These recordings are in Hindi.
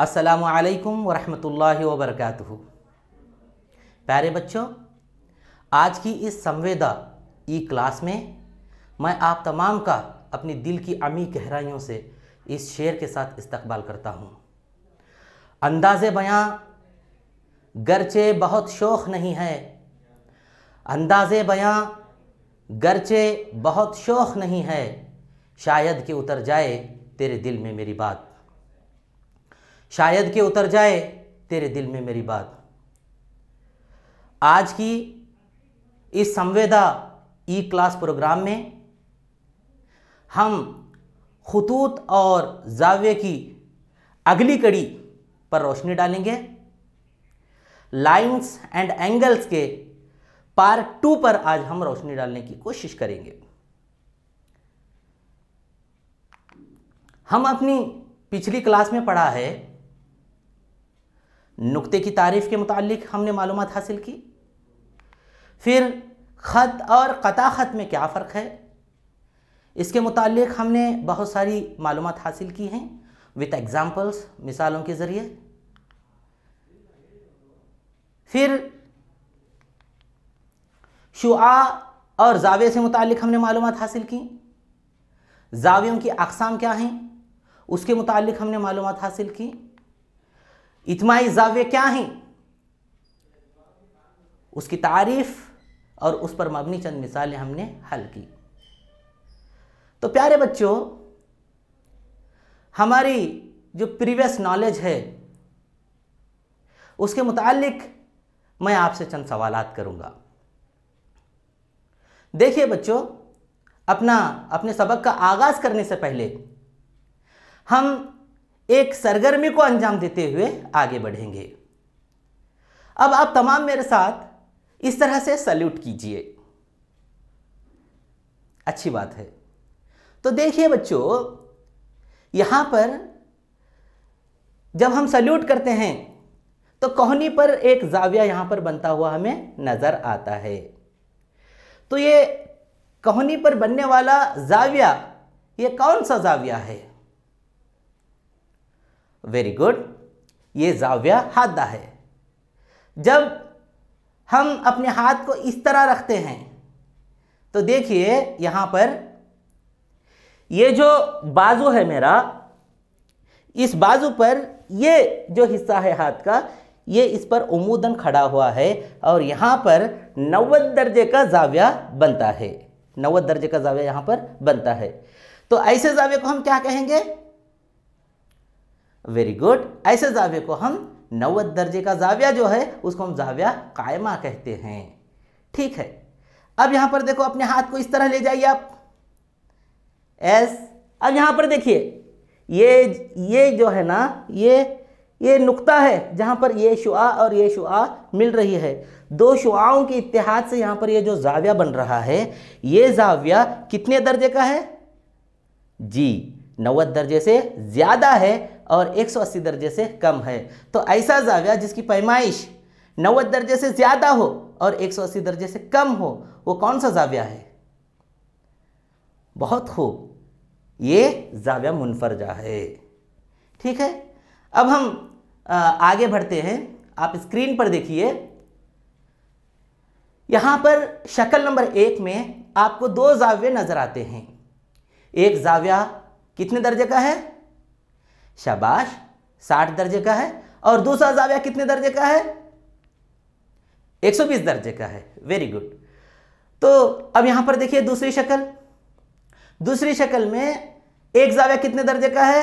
असलकम वरहमल वबरक प्यारे बच्चों आज की इस संवेदा ई क्लास में मैं आप तमाम का अपनी दिल की अमी गहराइयों से इस शेर के साथ इस्तकबाल करता हूँ अंदाज बयां गरचे बहुत शौक़ नहीं है अंदाज बयां गरचे बहुत शौक़ नहीं है शायद कि उतर जाए तेरे दिल में मेरी बात शायद के उतर जाए तेरे दिल में मेरी बात आज की इस संवेदा ई क्लास प्रोग्राम में हम खतूत और जाव्य की अगली कड़ी पर रोशनी डालेंगे लाइंस एंड एंगल्स के पार्ट टू पर आज हम रोशनी डालने की कोशिश करेंगे हम अपनी पिछली क्लास में पढ़ा है नुक्ते की तारीफ़ के मुतालिक हमने मालूम हासिल की फिर ख़त और कता ख़त में क्या फ़र्क है इसके मुतालिक हमने बहुत सारी मालूम हासिल की हैं विथ एग्ज़ाम्पल्स मिसालों के ज़रिए फिर शुआ और जावे से मुतालिक हमने मालूम हासिल की जावियों की अकसाम क्या हैं उसके मुतालिक हमने मालूम हासिल की इतमाही जाव्य क्या हैं उसकी तारीफ और उस पर मबनी चंद मिसालें हमने हल की तो प्यारे बच्चों हमारी जो प्रीवियस नॉलेज है उसके मुतालिक मैं आपसे चंद सवाल करूंगा देखिए बच्चों अपना अपने सबक का आगाज़ करने से पहले हम एक सरगर्मी को अंजाम देते हुए आगे बढ़ेंगे अब आप तमाम मेरे साथ इस तरह से सल्यूट कीजिए अच्छी बात है तो देखिए बच्चों यहाँ पर जब हम सल्यूट करते हैं तो कोहनी पर एक जाविया यहाँ पर बनता हुआ हमें नज़र आता है तो ये कोहनी पर बनने वाला जाविया ये कौन सा जाविया है वेरी गुड ये जाविया हादा है जब हम अपने हाथ को इस तरह रखते हैं तो देखिए यहाँ पर ये जो बाजू है मेरा इस बाजू पर ये जो हिस्सा है हाथ का ये इस पर उमूदन खड़ा हुआ है और यहाँ पर नवे दर्जे का जाविया बनता है नवे दर्जे का जाविया यहाँ पर बनता है तो ऐसे जाविया को हम क्या कहेंगे वेरी गुड ऐसे जावे को हम नव दर्जे का जाव्या जो है उसको हम जाव्या कायमा कहते हैं ठीक है अब यहां पर देखो अपने हाथ को इस तरह ले जाइए आप एस अब यहां पर देखिए ये ये जो है ना ये ये नुक्ता है जहां पर ये शुआ और ये शुआ मिल रही है दो शुआओं के इतिहाद से यहाँ पर ये जो जाविया बन रहा है ये जाव्या कितने दर्जे का है जी नवत दर्जे से ज़्यादा है और 180 दर्जे से कम है तो ऐसा जाविया जिसकी पैमाइश 90 दर्जे से ज़्यादा हो और 180 दर्जे से कम हो वो कौन सा जाविया है बहुत खूब ये जाविया मुनफरजा है ठीक है अब हम आगे बढ़ते हैं आप स्क्रीन पर देखिए यहाँ पर शक्ल नंबर एक में आपको दो जाविये नज़र आते हैं एक जाविया कितने दर्जे का है शाबाश साठ दर्जे का है और दूसरा जाविया कितने दर्जे का है 120 दर्जे का है वेरी गुड तो अब यहां पर देखिए दूसरी शक्ल दूसरी शक्ल में एक जाविया कितने दर्जे का है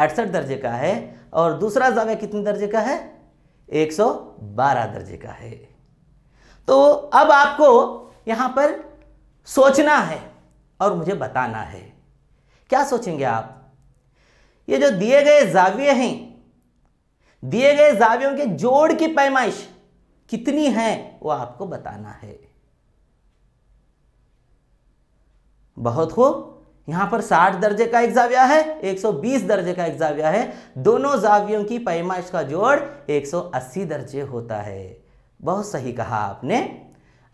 अड़सठ दर्जे का है और दूसरा जाविया कितने दर्जे का है 112 दर्जे का है तो अब आपको यहां पर सोचना है और मुझे बताना है क्या सोचेंगे आप ये जो दिए गए जाविये हैं दिए गए जावियों के जोड़ की पैमाइश कितनी है वो आपको बताना है बहुत खूब यहां पर 60 दर्जे का एक जाविया है 120 दर्जे का एक जाविया है दोनों जावियों की पैमाइश का जोड़ 180 दर्जे होता है बहुत सही कहा आपने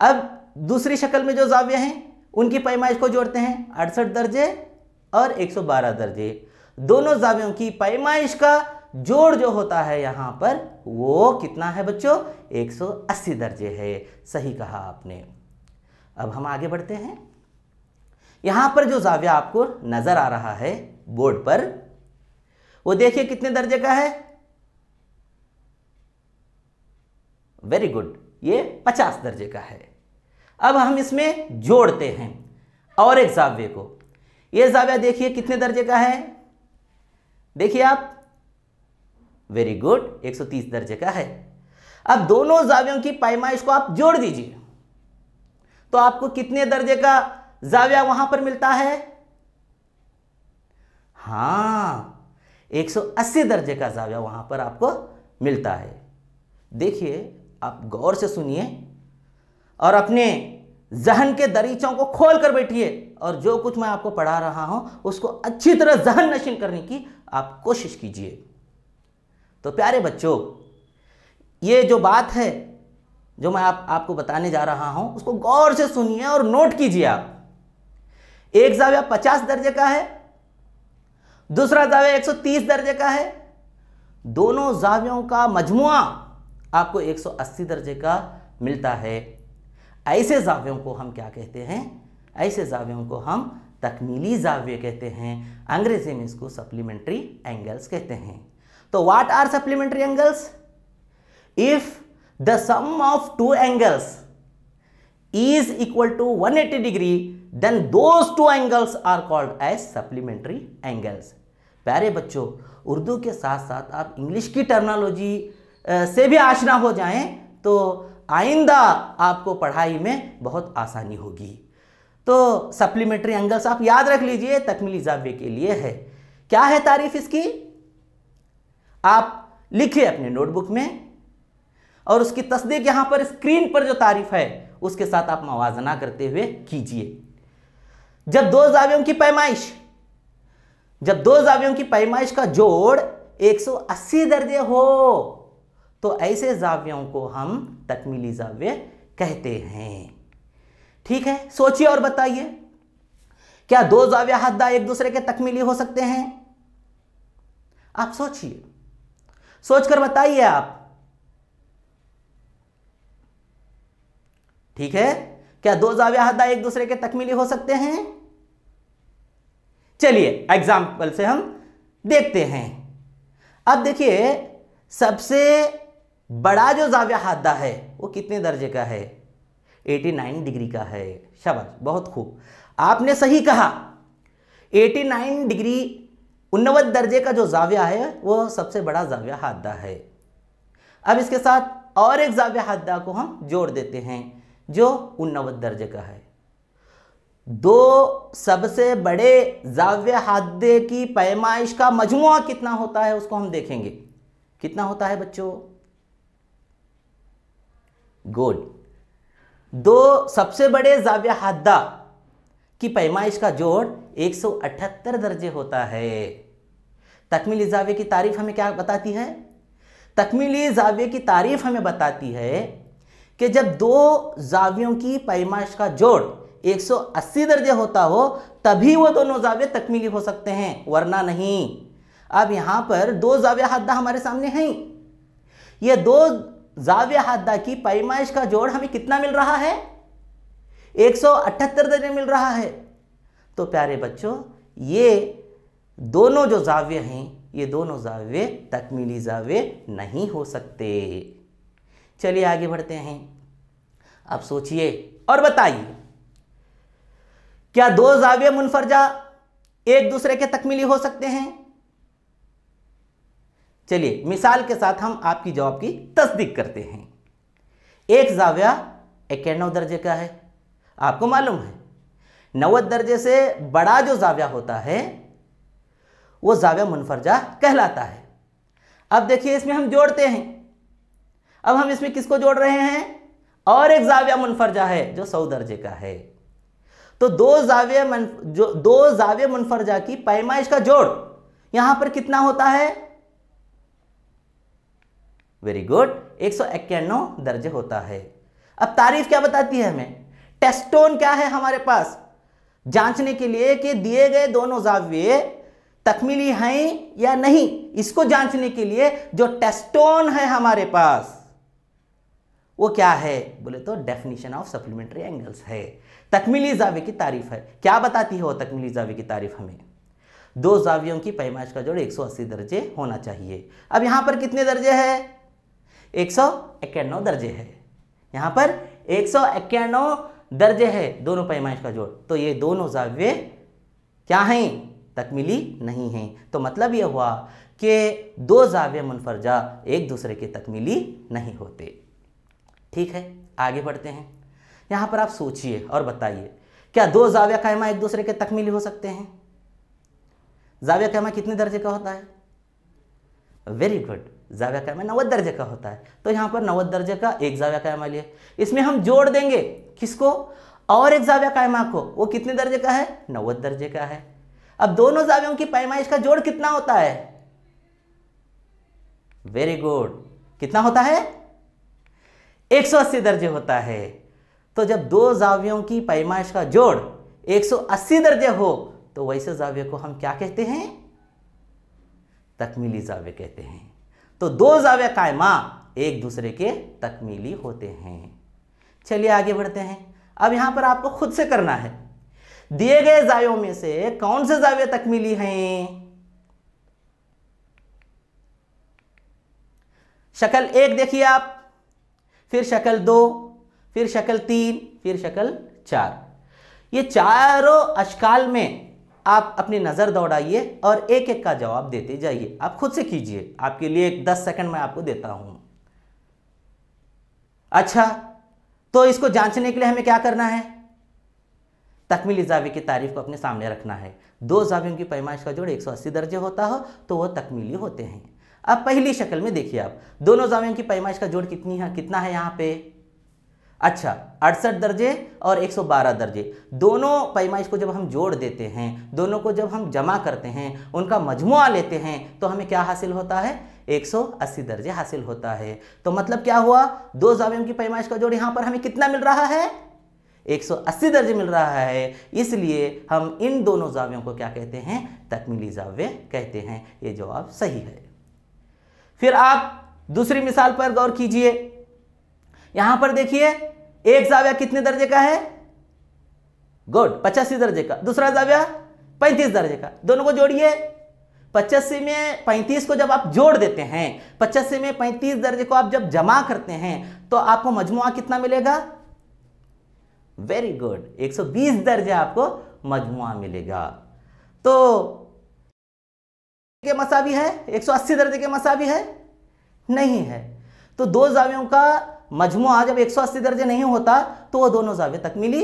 अब दूसरी शक्ल में जो जाविया हैं उनकी पैमाइश को जोड़ते हैं अड़सठ दर्जे और 112 दर्जे दोनों जावियों की पैमाइश का जोड़ जो होता है यहाँ पर वो कितना है बच्चों 180 दर्जे है सही कहा आपने अब हम आगे बढ़ते हैं यहाँ पर जो जाविया आपको नज़र आ रहा है बोर्ड पर वो देखिए कितने दर्जे का है वेरी गुड ये 50 दर्जे का है अब हम इसमें जोड़ते हैं और एक जाव्य को ये जाव्या देखिए कितने दर्जे का है देखिए आप वेरी गुड 130 दर्जे का है अब दोनों जावियों की पैमाइश को आप जोड़ दीजिए तो आपको कितने दर्जे का जाविया वहां पर मिलता है हाँ 180 दर्जे का जाविया वहां पर आपको मिलता है देखिए आप गौर से सुनिए और अपने जहन के दरीचों को खोल कर बैठिए और जो कुछ मैं आपको पढ़ा रहा हूं उसको अच्छी तरह जहन नशीन करने की आप कोशिश कीजिए तो प्यारे बच्चों ये जो बात है जो मैं आप आपको बताने जा रहा हूं उसको गौर से सुनिए और नोट कीजिए आप एक जाव्या पचास दर्जे का है दूसरा जाव्या एक सौ तीस दर्जे का है दोनों जावियों का मजमुआ आपको 180 दर्जे का मिलता है ऐसे जावियों को हम क्या कहते हैं ऐसे जावियों को हम तकमीली जाव्य कहते हैं अंग्रेजी में इसको सप्लीमेंट्री एंगल्स कहते हैं तो what are supplementary angles if the sum of two angles is equal to 180 degree then those two angles are called as supplementary angles प्यारे बच्चों उर्दू के साथ साथ आप इंग्लिश की टर्मिनोलॉजी से भी आशना हो जाएं तो आइंदा आपको पढ़ाई में बहुत आसानी होगी तो सप्लीमेंट्री एंगल्स आप याद रख लीजिए तकमील जाव्य के लिए है क्या है तारीफ इसकी आप लिखिए अपने नोटबुक में और उसकी तस्दीक यहां पर स्क्रीन पर जो तारीफ है उसके साथ आप मुजना करते हुए कीजिए जब दो जावियों की पैमाइश जब दो जावियों की पैमाइश का जोड़ 180 दर्जे हो तो ऐसे जावियों को हम तकमीली जाव्य कहते हैं ठीक है सोचिए और बताइए क्या दो जाविया हद्दा एक दूसरे के तकमीली हो सकते हैं आप सोचिए सोचकर बताइए आप ठीक है क्या दो जाविया हद्दा एक दूसरे के तकमीली हो सकते हैं चलिए एग्जाम्पल से हम देखते हैं अब देखिए सबसे बड़ा जो जाविया हद्दा है वो कितने दर्जे का है 89 डिग्री का है शाबाश बहुत खूब आपने सही कहा 89 डिग्री उन्नवत दर्जे का जो जाविया है वो सबसे बड़ा जाविया हादा है अब इसके साथ और एक जाविया हादा को हम जोड़ देते हैं जो उन्नवत दर्जे का है दो सबसे बड़े जाव्य हादे की पैमाइश का मजमु कितना होता है उसको हम देखेंगे कितना होता है बच्चों गुड दो सबसे बड़े जाविया हद्दा की पैमाइश का जोड़ 178 दर्जे होता है तकमीली जावे की तारीफ हमें क्या बताती है तकमीली जावे की तारीफ हमें बताती है कि जब दो जावियों की पैमाइश का जोड़ 180 दर्जे होता हो तभी वो दोनों जावे तकमीली हो सकते हैं वरना नहीं अब यहां पर दो जावे हद्दा हमारे सामने हैं ये दो जाविया हादा की पैमाइश का जोड़ हमें कितना मिल रहा है 178 दर्जे मिल रहा है तो प्यारे बच्चों ये दोनों जो जाव्य हैं ये दोनों जाविये तकमीली जाविये नहीं हो सकते चलिए आगे बढ़ते हैं अब सोचिए और बताइए क्या दो जाविये मुनफरजा एक दूसरे के तकमीली हो सकते हैं चलिए मिसाल के साथ हम आपकी जवाब की तस्दीक करते हैं एक जाविया इक्यानवे दर्जे का है आपको मालूम है नवद दर्जे से बड़ा जो जाविया होता है वो जाविया मुनफरजा कहलाता है अब देखिए इसमें हम जोड़ते हैं अब हम इसमें किसको जोड़ रहे हैं और एक जाविया मुनफरजा है जो सौ दर्जे का है तो दो जाविया जो दो जाविया मुनफरजा की पैमाइश का जोड़ यहां पर कितना होता है वेरी गुड एक दर्जे होता है अब तारीफ क्या बताती है हमें टेस्टोन क्या है हमारे पास जांचने के लिए कि दिए गए दोनों जाविये तकमीली हैं या नहीं इसको जांचने के लिए जो टेस्टोन है हमारे पास वो क्या है बोले तो डेफिनेशन ऑफ सप्लीमेंट्री एंगल्स है तकमीली जावे की तारीफ है क्या बताती है वो तकमीली जावे की तारीफ हमें दो जावियों की पैमाइश का जोड़ 180 दर्जे होना चाहिए अब यहां पर कितने दर्जे है एक सौ इक्यानवे दर्जे है यहाँ पर एक सौ इक्यानवे दर्जे है दोनों पैमाइश का जोड़ तो ये दोनों जाव्य क्या हैं तकमीली नहीं हैं तो मतलब यह हुआ कि दो जाव्य मुनफरजा एक दूसरे के तकमीली नहीं होते ठीक है आगे बढ़ते हैं यहाँ पर आप सोचिए और बताइए क्या दो जाव्य कैमा एक दूसरे के तकमीली हो सकते हैं जाव्य कैमा कितने दर्जे का होता है वेरी गुड जाव्या कायमा नवत दर्जे का होता है तो यहाँ पर नवत दर्जे का एक जाव्या कायमा लिए इसमें हम जोड़ देंगे किसको और एक जाव्या कायमा को वो कितने दर्जे का है नवत दर्जे का है अब दोनों जाव्यों की पैमाइश का जोड़ कितना होता है वेरी गुड कितना होता है 180 दर्जे होता है तो जब दो जावियों की पैमाइश का जोड़ 180 दर्जे हो तो वैसे जावे को हम क्या कहते हैं तकमीली जावे कहते हैं तो दो जाव्या कायमा एक दूसरे के तकमीली होते हैं चलिए आगे बढ़ते हैं अब यहां पर आपको खुद से करना है दिए गए जायों में से कौन से जावे तकमीली हैं शक्ल एक देखिए आप फिर शक्ल दो फिर शक्ल तीन फिर शक्ल चार ये चारों अशकाल में आप अपनी नज़र दौड़ाइए और एक एक का जवाब देते जाइए आप खुद से कीजिए आपके लिए एक दस सेकंड मैं आपको देता हूँ अच्छा तो इसको जांचने के लिए हमें क्या करना है तकमीली जावे की तारीफ को अपने सामने रखना है दो जावियों की पैमाइश का जोड़ 180 दर्जे होता हो तो वह तकमीली होते हैं अब पहली शक्ल में देखिए आप दोनों जावियों की पैमाइश का जोड़ कितनी है कितना है यहाँ पे अच्छा अड़सठ दर्जे और 112 दर्जे दोनों पैमाइश को जब हम जोड़ देते हैं दोनों को जब हम जमा करते हैं उनका मजमुआ लेते हैं तो हमें क्या हासिल होता है 180 दर्जे हासिल होता है तो मतलब क्या हुआ दो जावियों की पैमाइश का जोड़ यहाँ पर हमें कितना मिल रहा है 180 दर्जे मिल रहा है इसलिए हम इन दोनों जावियों को क्या कहते हैं तकमीली जाव्य कहते हैं ये जवाब सही है फिर आप दूसरी मिसाल पर गौर कीजिए यहां पर देखिए एक जाविया कितने दर्जे का है गुड पचासी दर्जे का दूसरा जाविया पैंतीस दर्जे का दोनों को जोड़िए पचासी में पैंतीस को जब आप जोड़ देते हैं पचासी में पैंतीस दर्जे को आप जब जमा करते हैं तो आपको मजमुआ कितना मिलेगा वेरी गुड 120 दर्जे आपको मजमुआ मिलेगा तो के है एक है 180 दर्जे के मसावी है नहीं है तो दो जावियों का मजमु जब 180 दर्जे नहीं होता तो वो दोनों जावे तकमीली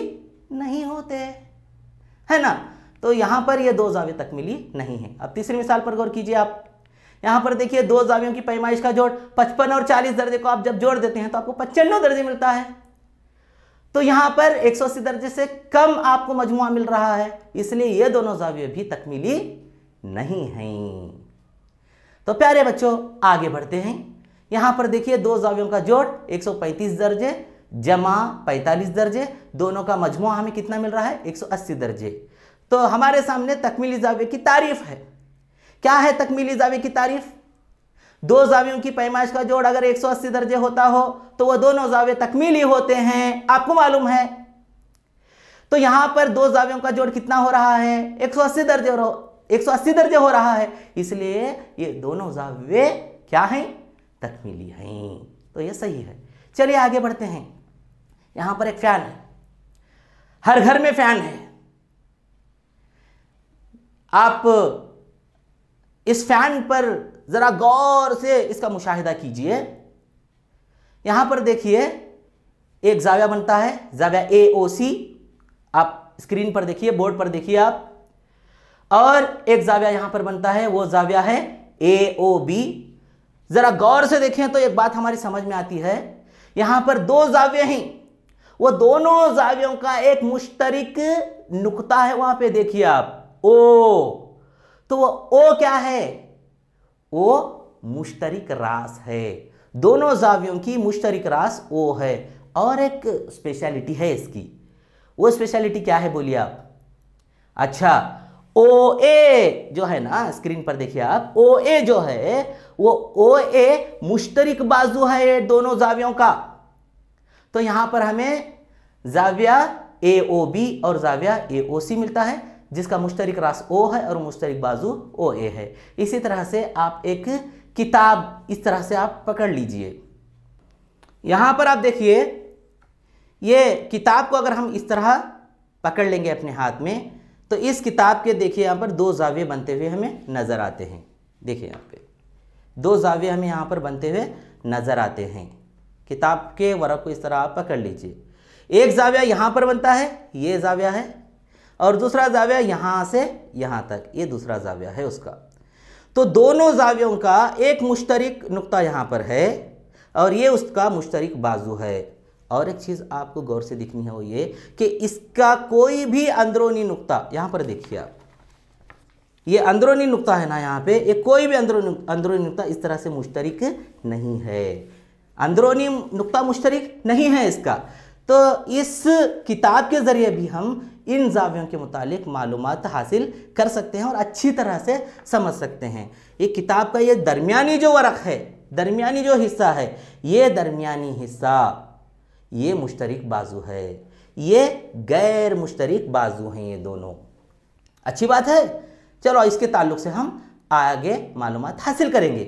नहीं होते है ना तो यहां पर ये दो जावे तकमीली नहीं है अब तीसरी मिसाल पर गौर कीजिए आप यहां पर देखिए दो जावियों की पैमाइश का जोड़ पचपन और चालीस दर्जे को आप जब जोड़ देते हैं तो आपको पचानवे दर्जे मिलता है तो यहां पर एक सौ अस्सी दर्जे से कम आपको मजमु मिल रहा है इसलिए ये दोनों जाविये भी तकमीली नहीं हैं तो प्यारे बच्चों आगे बढ़ते हैं यहां पर देखिए दो जावियों का जोड़ 135 दर्जे जमा 45 दर्जे दोनों का मजमु हमें कितना मिल रहा है 180 दर्जे तो हमारे सामने तकमीली जावे की तारीफ है क्या है तकमीली जावे की तारीफ दो जावियों की पैमाइश का जोड़ अगर 180 दर्जे होता हो तो वह दोनों जावे तकमीली होते हैं आपको मालूम है तो यहां पर दो जावियों का जोड़ कितना हो रहा है एक दर्जे एक सौ दर्जे हो रहा है इसलिए ये दोनों जावे क्या हैं तक मिली हैं तो ये सही है चलिए आगे बढ़ते हैं यहां पर एक फैन है हर घर में फैन है आप इस फैन पर ज़रा गौर से इसका मुशाहिदा कीजिए यहां पर देखिए एक जाविया बनता है जाविया ए ओ सी आप स्क्रीन पर देखिए बोर्ड पर देखिए आप और एक जाविया यहां पर बनता है वो जाविया है ए ओ बी ज़रा गौर से देखें तो एक बात हमारी समझ में आती है यहां पर दो जाव्य हैं वो दोनों जावियों का एक मुश्तरक नुकता है वहां पे देखिए आप ओ तो वो ओ क्या है ओ मुश्तरक रास है दोनों जावियों की मुश्तरक रास ओ है और एक स्पेशलिटी है इसकी वो स्पेशलिटी क्या है बोलिए आप अच्छा ओ ए जो है ना स्क्रीन पर देखिए आप ओ ए जो है वो ओ ए मुश्तरक बाजू है दोनों जावियों का तो यहां पर हमें जाविया ए ओ बी और जाविया ए ओ सी मिलता है जिसका मुश्तरक रास ओ है और मुश्तरक बाजू ओ ए है इसी तरह से आप एक किताब इस तरह से आप पकड़ लीजिए यहां पर आप देखिए ये किताब को अगर हम इस तरह पकड़ लेंगे अपने हाथ में तो इस किताब के देखिए यहाँ पर दो जावे बनते हुए हमें नज़र आते हैं देखिए यहाँ पे दो जावे हमें यहाँ पर बनते हुए नज़र आते हैं किताब के वर्क को इस तरह आप पकड़ लीजिए एक जाविया यहाँ पर बनता है ये जाविया है और दूसरा जाविया यहाँ से यहाँ तक ये दूसरा जाविया है उसका तो दोनों जावियों का एक मुश्तरक नुकता यहाँ पर है और ये उसका मुश्तरक बाजू है और एक चीज़ आपको गौर से दिखनी है वो ये कि इसका कोई भी अंदरूनी नुकता यहाँ पर देखिए आप ये अंदरूनी नुकता है ना यहाँ पे ये कोई भी अंदरूनी अंदरूनी नुकता इस तरह से मुश्तरक नहीं है अंदरूनी नुकता मुश्तरक नहीं है इसका तो इस किताब के ज़रिए भी हम इन जावियों के मुतालिक मालूम हासिल कर सकते हैं और अच्छी तरह से समझ सकते हैं ये किताब का ये दरमिया जो वर्क है दरमिया जो हिस्सा है ये दरमिया हिस्सा ये मुश्तरक बाजू है ये गैर मुश्तरक बाजू हैं ये दोनों अच्छी बात है चलो इसके ताल्लुक से हम आगे मालूम हासिल करेंगे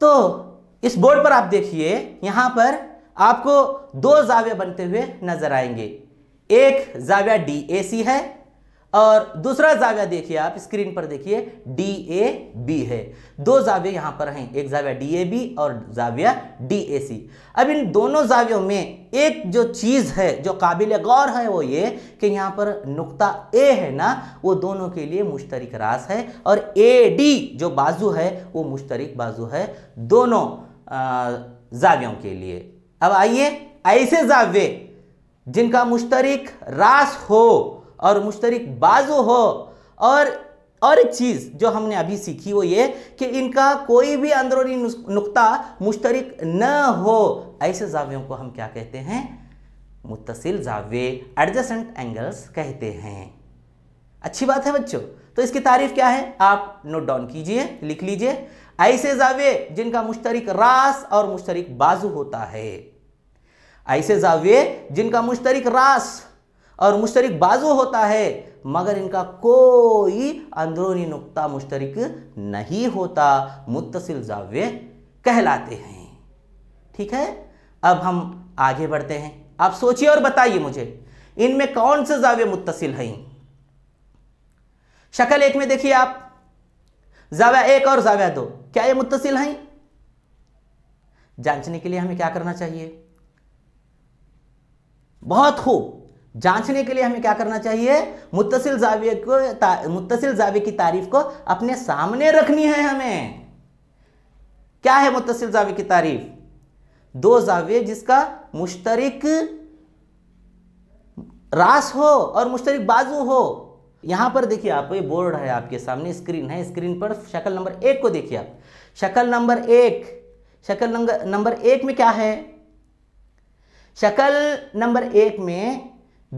तो इस बोर्ड पर आप देखिए यहाँ पर आपको दो जाविया बनते हुए नज़र आएंगे एक जाविया डी ए सी है और दूसरा जाविया देखिए आप स्क्रीन पर देखिए डी ए बी है दो जाविया यहाँ पर हैं एक जाविया डी ए बी और जाविया डी ए सी अब इन दोनों जावियों में एक जो चीज़ है जो काबिल गौर है वो ये कि यहाँ पर नुक्ता ए है ना वो दोनों के लिए मुश्तरक रास है और ए डी जो बाजू है वो मुश्तरक बाजू है दोनों जावियों के लिए अब आइए ऐसे जाव्य जिनका मुश्तरक रास हो और मुश्तरक बाजू हो और और एक चीज़ जो हमने अभी सीखी वो ये कि इनका कोई भी अंदरूनी नुकता मुश्तरक न हो ऐसे जावियों को हम क्या कहते हैं मुतसिल जावे एडजस्टेंट एंगल्स कहते हैं अच्छी बात है बच्चों तो इसकी तारीफ क्या है आप नोट डाउन कीजिए लिख लीजिए ऐसे जावे जिनका मुश्तरक रास और मुश्तरक बाजू होता है ऐसे जावे जिनका मुश्तरक रास और मुश्तरक बाजू होता है मगर इनका कोई अंदरूनी नुकता मुश्तरक नहीं होता मुतसिल जावे कहलाते हैं ठीक है अब हम आगे बढ़ते हैं आप सोचिए और बताइए मुझे इनमें कौन से जावे मुतसिल हैं शक्ल एक में देखिए आप जावा एक और जावा दो क्या ये मुतसिल हैं जांचने के लिए हमें क्या करना चाहिए बहुत खूब जांचने के लिए हमें क्या करना चाहिए मुतसिल जाविये को मुतसिल जाविये की तारीफ को अपने सामने रखनी है हमें क्या है मुतसिल जाविये की तारीफ दो जाविये जिसका मुश्तरक रास हो और मुश्तरक बाजू हो यहां पर देखिए आप ये बोर्ड है आपके सामने स्क्रीन है स्क्रीन पर शक्ल नंबर एक को देखिए आप शक्ल नंबर एक शक्ल नंबर एक में क्या है शक्ल नंबर एक में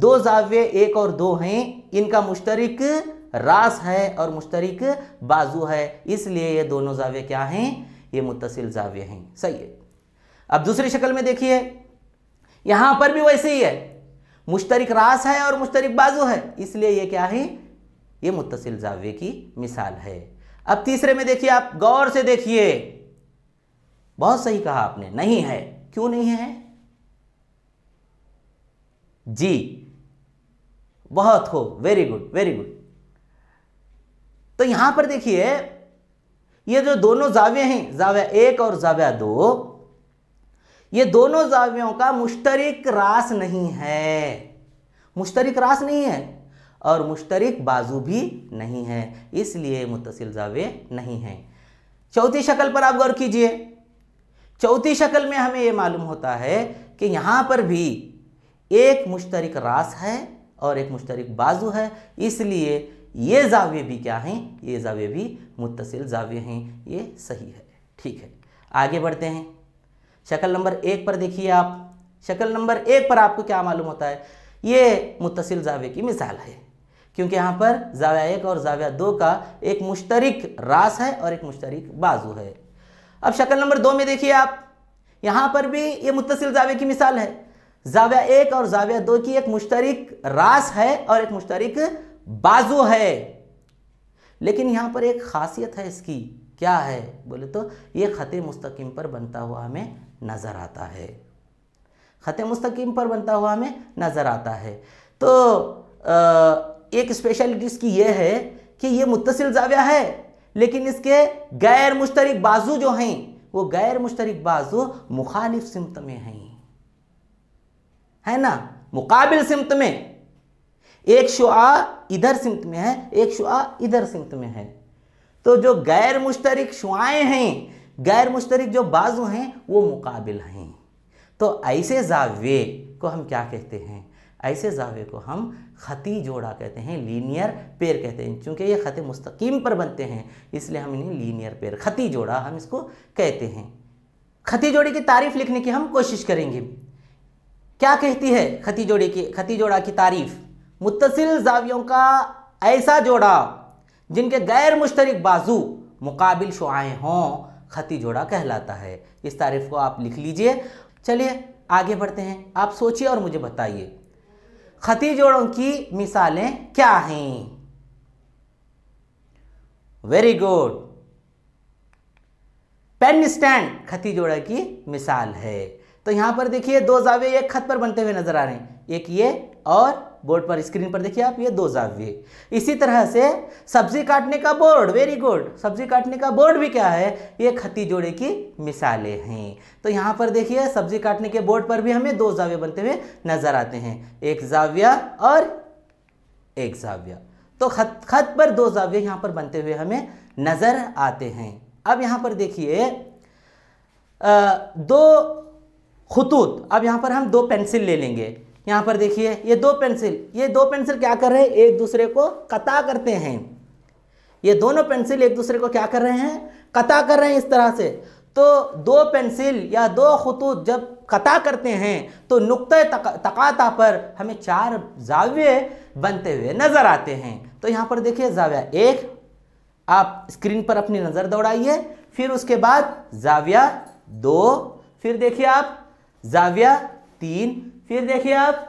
दो जावे एक और दो हैं इनका मुश्तरक रास है और मुश्तरक बाजू है इसलिए ये दोनों जाव्य क्या हैं ये मुतसिल जावे हैं सही है अब दूसरी शक्ल में देखिए यहां पर भी वैसे ही है मुश्तरक रास है और मुश्तरक बाजू है इसलिए ये क्या है ये मुतसिल जाव्य की मिसाल है अब तीसरे में देखिए आप गौर से देखिए बहुत सही कहा आपने नहीं है क्यों नहीं है जी बहुत हो वेरी गुड वेरी गुड तो यहां पर देखिए ये जो दोनों जावे हैं जाव्या एक और जाव्या दो ये दोनों जावियों का मुश्तरिक रास नहीं है मुश्तरिक रास नहीं है और मुश्तरक बाजू भी नहीं है इसलिए मुतसिल जावे नहीं हैं चौथी शक्ल पर आप गौर कीजिए चौथी शक्ल में हमें यह मालूम होता है कि यहां पर भी एक मुश्तरक रास है और एक मुश्तरक बाजू है इसलिए ये जावे भी क्या हैं ये जावे भी मुतसिल जावे हैं ये सही है ठीक है आगे बढ़ते हैं शक्ल नंबर एक पर देखिए आप शक्ल नंबर एक पर आपको क्या मालूम होता है ये मुतसिल जावे की मिसाल है क्योंकि यहाँ पर जाविया एक और जाविया दो का एक मुश्तरक रास है और एक मुश्तरक बाजू है अब शक्ल नंबर दो में देखिए आप यहाँ पर भी ये मुतसिल जावे की मिसाल है जाविया एक और जाविया दो की एक मुश्तरक रास है और एक मुश्तरक बाजू है लेकिन यहाँ पर एक खासियत है इसकी क्या है बोले तो ये ख़त मुस्तकीम पर बनता हुआ हमें नज़र आता है ख़त मुस्तकीम पर बनता हुआ हमें नज़र आता है तो आ, एक स्पेशलिटी इसकी यह है कि यह मुतसिल जाविया है लेकिन इसके गैर मुश्तरक बाजू जो हैं वो गैर मुश्तरक बाजू मुखालिफ सिमत में हैं है ना मुकाबिल सिमत में एक शुआ इधर सिमत में है एक शुआ इधर सिमत में है तो जो गैर मुश्तरक शुआएं हैं गैर मुश्तरक जो बाजू हैं वो मुकाबिल हैं तो ऐसे जावे को हम क्या कहते हैं ऐसे जावे को हम खती जोड़ा कहते हैं लीनियर पेर कहते हैं क्योंकि ये खत मुस्तकीम पर बनते हैं इसलिए हम इन्हें लीनियर पेर खती जोड़ा हम इसको कहते हैं खती जोड़ी की तारीफ लिखने की हम कोशिश करेंगे क्या कहती है खती जोड़े की खती जोड़ा की तारीफ मुतसिल जावियों का ऐसा जोड़ा जिनके गैर मुश्तरक बाजू मुकाबिल शुआएँ हों खती जोड़ा कहलाता है इस तारीफ को आप लिख लीजिए चलिए आगे बढ़ते हैं आप सोचिए और मुझे बताइए खती जोड़ों की मिसालें क्या हैं वेरी गुड पेन स्टैंड खती जोड़ा की मिसाल है तो यहां पर देखिए दो जावे एक खत पर बनते हुए नजर आ रहे हैं एक ये और बोर्ड पर स्क्रीन पर देखिए आप ये दो जावे इसी तरह से सब्जी काटने का बोर्ड वेरी गुड सब्जी काटने का बोर्ड भी क्या है ये खती जोड़े की मिसालें हैं तो यहां पर देखिए सब्जी काटने के बोर्ड पर भी हमें दो जावे बनते हुए नजर आते हैं एक जाविया और एक जाविया तो खत खत पर दो जावे यहां पर बनते हुए हमें नज़र आते हैं अब यहां पर देखिए दो खतूत अब यहाँ पर हम दो पेंसिल ले लेंगे यहाँ पर देखिए ये दो पेंसिल ये दो पेंसिल क्या कर रहे हैं एक दूसरे को कता करते हैं ये दोनों पेंसिल एक दूसरे को क्या कर रहे हैं कता कर रहे हैं इस तरह से तो दो पेंसिल या दो खतूत जब कता करते हैं तो नुक़ तक, तकाता पर हमें चार जाव्य बनते हुए नज़र आते हैं तो यहाँ पर देखिए जाविया एक आप स्क्रीन पर अपनी नज़र दौड़ाइए फिर उसके बाद जाविया दो फिर देखिए आप जाविया तीन फिर देखिए आप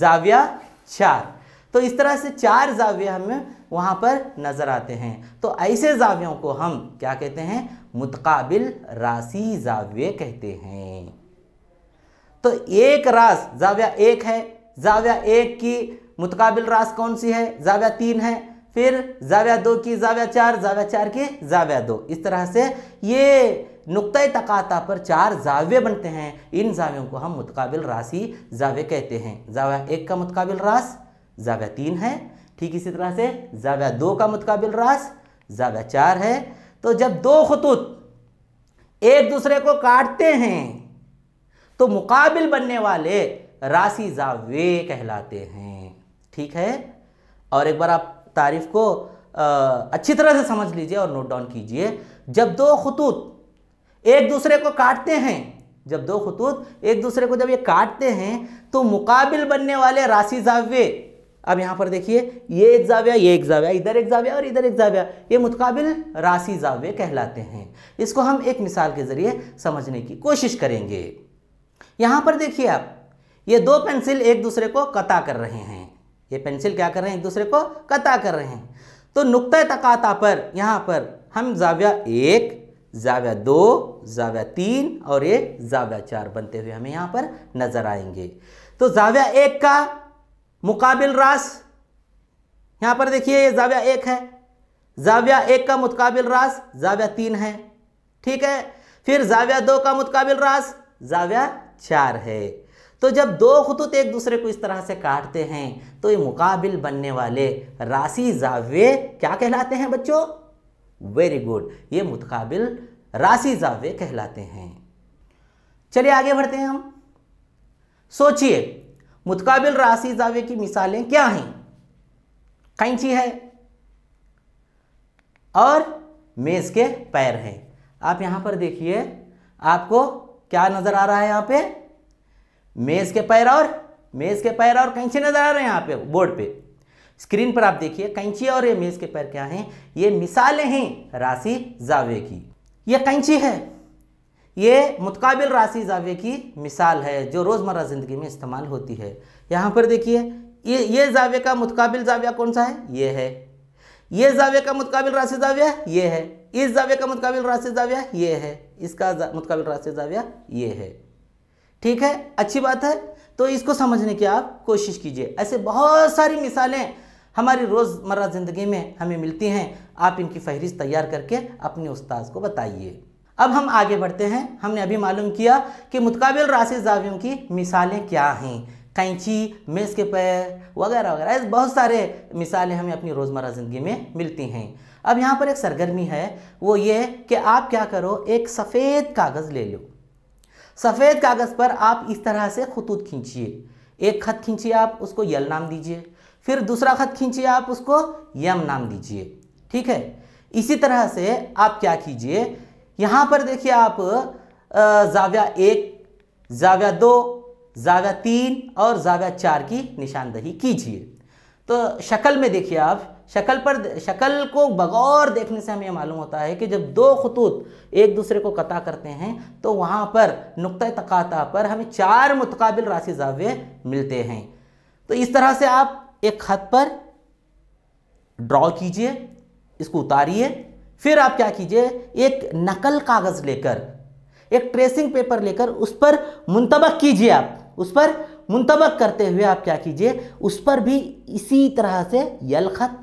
जाविया चार तो इस तरह से चार जाविये हमें वहाँ पर नज़र आते हैं तो ऐसे जावियों को हम क्या कहते हैं मुतकाबिल राशि जाविये कहते हैं तो एक रास जाविया एक है जाविया एक की मुतकाबिल रास कौन सी है जाविया तीन है फिर जाविया दो की जाविया चार जाविया चार की जाविया दो इस तरह से ये नुक़ तकाता पर चार जावे बनते हैं इन जावियों को हम मुतकबिल राशि जावे कहते हैं जावा एक का मुतकबिल रास जावे तीन है ठीक इसी तरह से जावा दो का मुतकबिल रास जावे चार है तो जब दो खतूत एक दूसरे को काटते हैं तो मुकाबिल बनने वाले राशि जावे कहलाते हैं ठीक है और एक बार आप तारीफ को आ, अच्छी तरह से समझ लीजिए और नोट डाउन कीजिए जब दो खतूत एक दूसरे को काटते हैं जब दो खतूत एक दूसरे को जब ये काटते हैं तो मुकाबिल बनने वाले राशि जाव्य अब यहाँ पर देखिए ये एक जाव्या ये एक जाव्या इधर एक जाव्या और इधर एक जाव्या ये मुतकबिल राशि जाव्य कहलाते हैं इसको हम एक मिसाल के ज़रिए समझने की कोशिश करेंगे यहाँ पर देखिए आप ये दो पेंसिल एक दूसरे को कता कर रहे हैं ये पेंसिल क्या कर रहे हैं एक दूसरे को कता कर रहे हैं तो नुक़ तकाता पर यहाँ पर हम जाव्या एक जाव्या दो जाव्या तीन और ये जाव्या चार बनते हुए हमें यहां पर नज़र आएंगे तो जाव्या एक का मुकाबिल रास यहां पर देखिए ये जाव्या एक है जाव्या एक का मुतकाबिल रास जाव्या तीन है ठीक है फिर जाव्या दो का मुकाबिल रास जाव्या चार है तो जब दो खतूत एक दूसरे को इस तरह से काटते हैं तो ये मुकाबिल बनने वाले राशि जावे क्या कहलाते हैं बच्चों वेरी गुड ये मुतकाबिल राशि जावे कहलाते हैं चलिए आगे बढ़ते हैं हम सोचिए मुतकाबिल राशि जावे की मिसालें क्या हैं कैंची है और मेज के पैर हैं आप यहां पर देखिए आपको क्या नज़र आ रहा है यहां पे मेज़ के पैर और मेज़ के पैर और कैंची नज़र आ रहे हैं यहां पे बोर्ड पे स्क्रीन पर आप देखिए कैंची और ये मेज के पैर क्या हैं ये मिसालें हैं राशि जावे की ये कैंची है ये मुतकाबिल राशि जावे की मिसाल है जो रोज़मर्रा ज़िंदगी में इस्तेमाल होती है यहाँ पर देखिए ये ये जावे का मुतकाबिल जाविया कौन सा है ये है ये जावे का मुतकाबिल राशि जाविया ये है इस जावे का मुतकाबिल राशि जाविया ये है इसका मुतकाबिल राशि जाविया ये है ठीक है अच्छी बात है तो इसको समझने की आप कोशिश कीजिए ऐसे बहुत सारी मिसालें हमारी रोज़मर्रा ज़िंदगी में हमें मिलती हैं आप इनकी फहरिस्त तैयार करके अपने उस्ताद को बताइए अब हम आगे बढ़ते हैं हमने अभी मालूम किया कि मुतकबिल राशि जावियों की मिसालें क्या हैं कैंची मेज़ के पैर वगैरह वगैरह ऐसे बहुत सारे मिसालें हमें अपनी रोज़मर्रा ज़िंदगी में मिलती हैं अब यहाँ पर एक सरगर्मी है वो ये कि आप क्या करो एक सफ़ेद कागज़ ले लो सफ़ेद कागज़ पर आप इस तरह से खतूत खींचिए एक खत खींचिए आप उसको यल नाम दीजिए फिर दूसरा खत खींचिए आप उसको यम नाम दीजिए ठीक है इसी तरह से आप क्या कीजिए यहाँ पर देखिए आप जाव्या एक जाव्या दो जाव्या तीन और जाव्या चार की निशानदही कीजिए तो शक्ल में देखिए आप शक्ल पर शक्ल को बगौर देखने से हमें मालूम होता है कि जब दो खतूत एक दूसरे को कता करते हैं तो वहाँ पर नुक़ तकाता पर हमें चार मुतकाबिल राशि जावे मिलते हैं तो इस तरह से आप एक खत पर ड्रॉ कीजिए इसको उतारिए फिर आप क्या कीजिए एक नकल कागज़ लेकर एक ट्रेसिंग पेपर लेकर उस पर मुंतबक कीजिए आप उस पर मुंतबक करते हुए आप क्या कीजिए उस पर भी इसी तरह से यल खत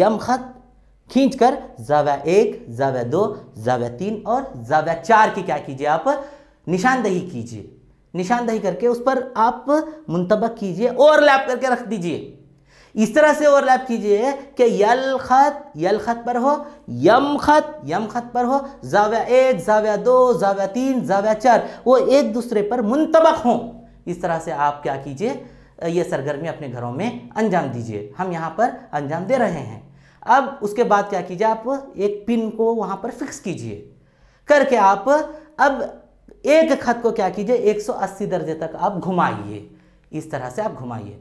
यम खत खींच कर जवा एक जवा दो जवा तीन और जवा चार की क्या कीजिए आप निशानदही कीजिए निशानदही करके उस पर आप मुंतबक कीजिए ओवरलैप करके रख दीजिए इस तरह से ओवरलैप कीजिए कि यल खत यल खत पर हो यम खत यम खत पर हो जाव्या एक जाव्या दो जाव्या तीन जाव्या चार वो एक दूसरे पर मुंतबक हों इस तरह से आप क्या कीजिए ये सरगर्मी अपने घरों में अंजाम दीजिए हम यहाँ पर अंजाम दे रहे हैं अब उसके बाद क्या कीजिए आप एक पिन को वहाँ पर फिक्स कीजिए करके आप अब एक खत को क्या कीजिए 180 दर्जे तक आप घुमाइए इस तरह से आप घुमाइए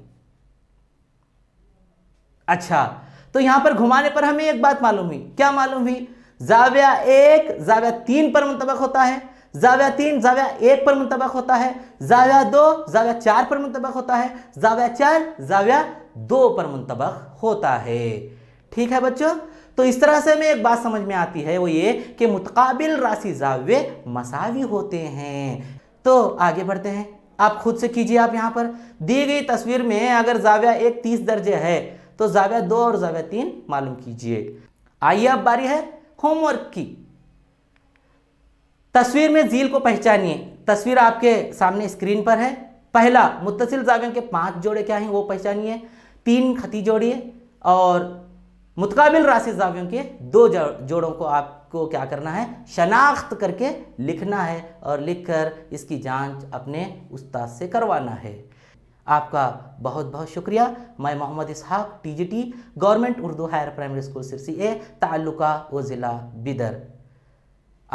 अच्छा तो यहां पर घुमाने पर हमें एक बात मालूम हुई क्या मालूम हुई जाविया एक जाव्या तीन पर मुंतबक होता है जाव्या तीन जाव्या एक पर मुंतबक होता है जाव्या दो जाव्या चार पर मुंतबक होता है जाव्या चार जाव्या दो पर मुंतबक होता है ठीक है बच्चों तो इस तरह से हमें एक बात समझ में आती है वो ये कि मुतकाबिल राशि जाव्य मसावी होते हैं तो आगे बढ़ते हैं आप खुद से कीजिए आप यहाँ पर दी गई तस्वीर में अगर जाव्या एक तीस दर्जे है तो जाविया दो और जाव्या तीन मालूम कीजिए आइए अब बारी है होमवर्क की तस्वीर में झील को पहचानिए तस्वीर आपके सामने स्क्रीन पर है पहला मुतसिल जावियों के पांच जोड़े क्या हैं वो पहचानिए तीन खती जोड़िए और मुतकाबिल राशि जावियों के दो जोड़ों को आपको क्या करना है शनाख्त करके लिखना है और लिखकर इसकी जांच अपने उस्ताद से करवाना है आपका बहुत बहुत शुक्रिया मैं Mohammad Ishaq TGT government Urdu higher primary school Sirsi ए ताल्लुका व ज़िला बिदर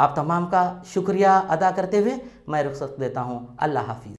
आप तमाम का शुक्रिया अदा करते हुए मैं रुख्सत देता हूँ अल्लाह हाफिज़